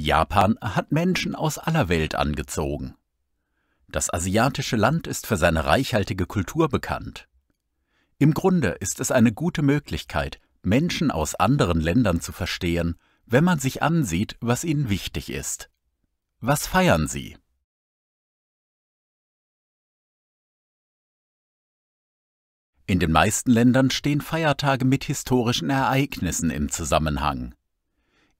Japan hat Menschen aus aller Welt angezogen. Das asiatische Land ist für seine reichhaltige Kultur bekannt. Im Grunde ist es eine gute Möglichkeit, Menschen aus anderen Ländern zu verstehen, wenn man sich ansieht, was ihnen wichtig ist. Was feiern sie? In den meisten Ländern stehen Feiertage mit historischen Ereignissen im Zusammenhang.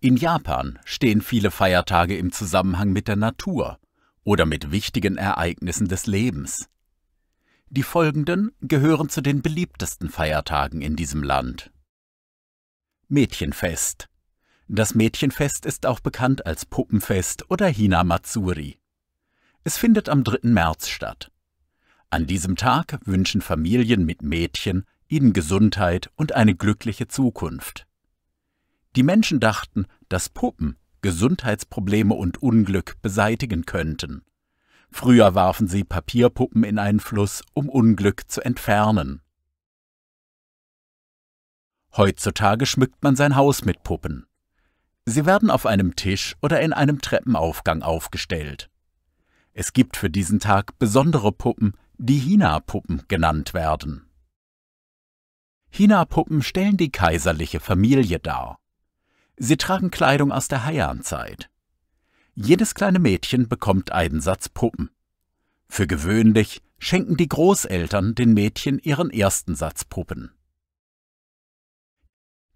In Japan stehen viele Feiertage im Zusammenhang mit der Natur oder mit wichtigen Ereignissen des Lebens. Die folgenden gehören zu den beliebtesten Feiertagen in diesem Land. Mädchenfest Das Mädchenfest ist auch bekannt als Puppenfest oder Hinamatsuri. Es findet am 3. März statt. An diesem Tag wünschen Familien mit Mädchen ihnen Gesundheit und eine glückliche Zukunft. Die Menschen dachten, dass Puppen Gesundheitsprobleme und Unglück beseitigen könnten. Früher warfen sie Papierpuppen in einen Fluss, um Unglück zu entfernen. Heutzutage schmückt man sein Haus mit Puppen. Sie werden auf einem Tisch oder in einem Treppenaufgang aufgestellt. Es gibt für diesen Tag besondere Puppen, die Hina-Puppen genannt werden. Hina-Puppen stellen die kaiserliche Familie dar. Sie tragen Kleidung aus der heian Jedes kleine Mädchen bekommt einen Satz Puppen. Für gewöhnlich schenken die Großeltern den Mädchen ihren ersten Satz Puppen.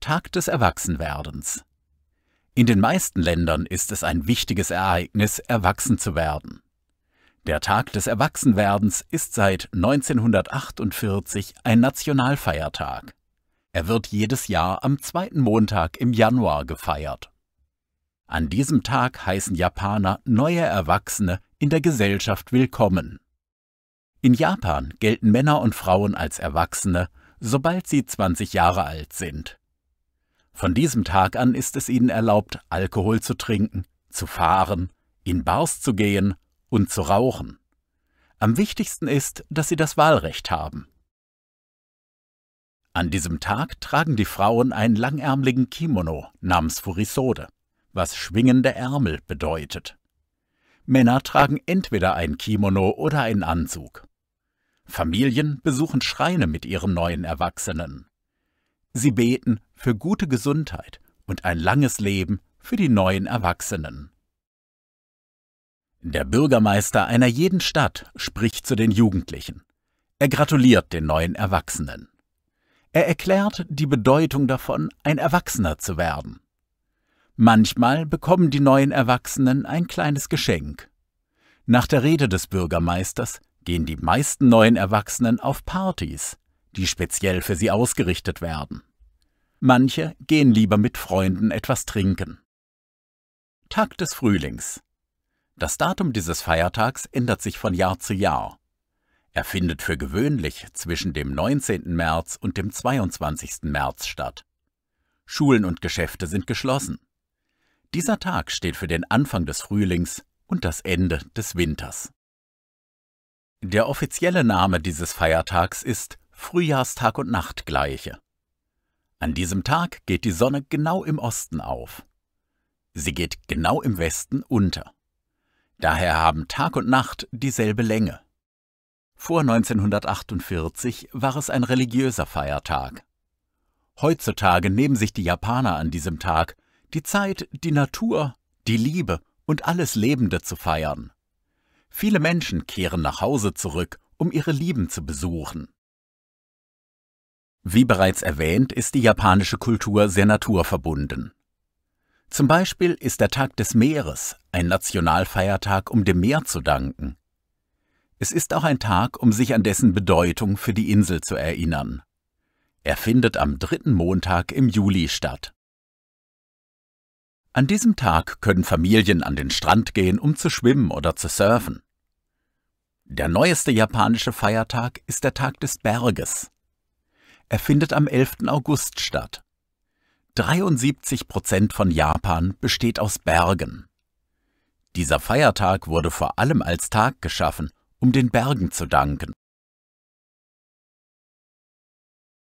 Tag des Erwachsenwerdens. In den meisten Ländern ist es ein wichtiges Ereignis, erwachsen zu werden. Der Tag des Erwachsenwerdens ist seit 1948 ein Nationalfeiertag. Er wird jedes Jahr am zweiten Montag im Januar gefeiert. An diesem Tag heißen Japaner neue Erwachsene in der Gesellschaft willkommen. In Japan gelten Männer und Frauen als Erwachsene, sobald sie 20 Jahre alt sind. Von diesem Tag an ist es ihnen erlaubt, Alkohol zu trinken, zu fahren, in Bars zu gehen und zu rauchen. Am wichtigsten ist, dass sie das Wahlrecht haben. An diesem Tag tragen die Frauen einen langärmligen Kimono namens Furisode, was schwingende Ärmel bedeutet. Männer tragen entweder ein Kimono oder einen Anzug. Familien besuchen Schreine mit ihren neuen Erwachsenen. Sie beten für gute Gesundheit und ein langes Leben für die neuen Erwachsenen. Der Bürgermeister einer jeden Stadt spricht zu den Jugendlichen. Er gratuliert den neuen Erwachsenen. Er erklärt die Bedeutung davon, ein Erwachsener zu werden. Manchmal bekommen die neuen Erwachsenen ein kleines Geschenk. Nach der Rede des Bürgermeisters gehen die meisten neuen Erwachsenen auf Partys, die speziell für sie ausgerichtet werden. Manche gehen lieber mit Freunden etwas trinken. Tag des Frühlings. Das Datum dieses Feiertags ändert sich von Jahr zu Jahr. Er findet für gewöhnlich zwischen dem 19. März und dem 22. März statt. Schulen und Geschäfte sind geschlossen. Dieser Tag steht für den Anfang des Frühlings und das Ende des Winters. Der offizielle Name dieses Feiertags ist Frühjahrstag und Nachtgleiche. An diesem Tag geht die Sonne genau im Osten auf. Sie geht genau im Westen unter. Daher haben Tag und Nacht dieselbe Länge. Vor 1948 war es ein religiöser Feiertag. Heutzutage nehmen sich die Japaner an diesem Tag die Zeit, die Natur, die Liebe und alles Lebende zu feiern. Viele Menschen kehren nach Hause zurück, um ihre Lieben zu besuchen. Wie bereits erwähnt, ist die japanische Kultur sehr naturverbunden. Zum Beispiel ist der Tag des Meeres ein Nationalfeiertag, um dem Meer zu danken. Es ist auch ein Tag, um sich an dessen Bedeutung für die Insel zu erinnern. Er findet am dritten Montag im Juli statt. An diesem Tag können Familien an den Strand gehen, um zu schwimmen oder zu surfen. Der neueste japanische Feiertag ist der Tag des Berges. Er findet am 11. August statt. 73 Prozent von Japan besteht aus Bergen. Dieser Feiertag wurde vor allem als Tag geschaffen, um den Bergen zu danken.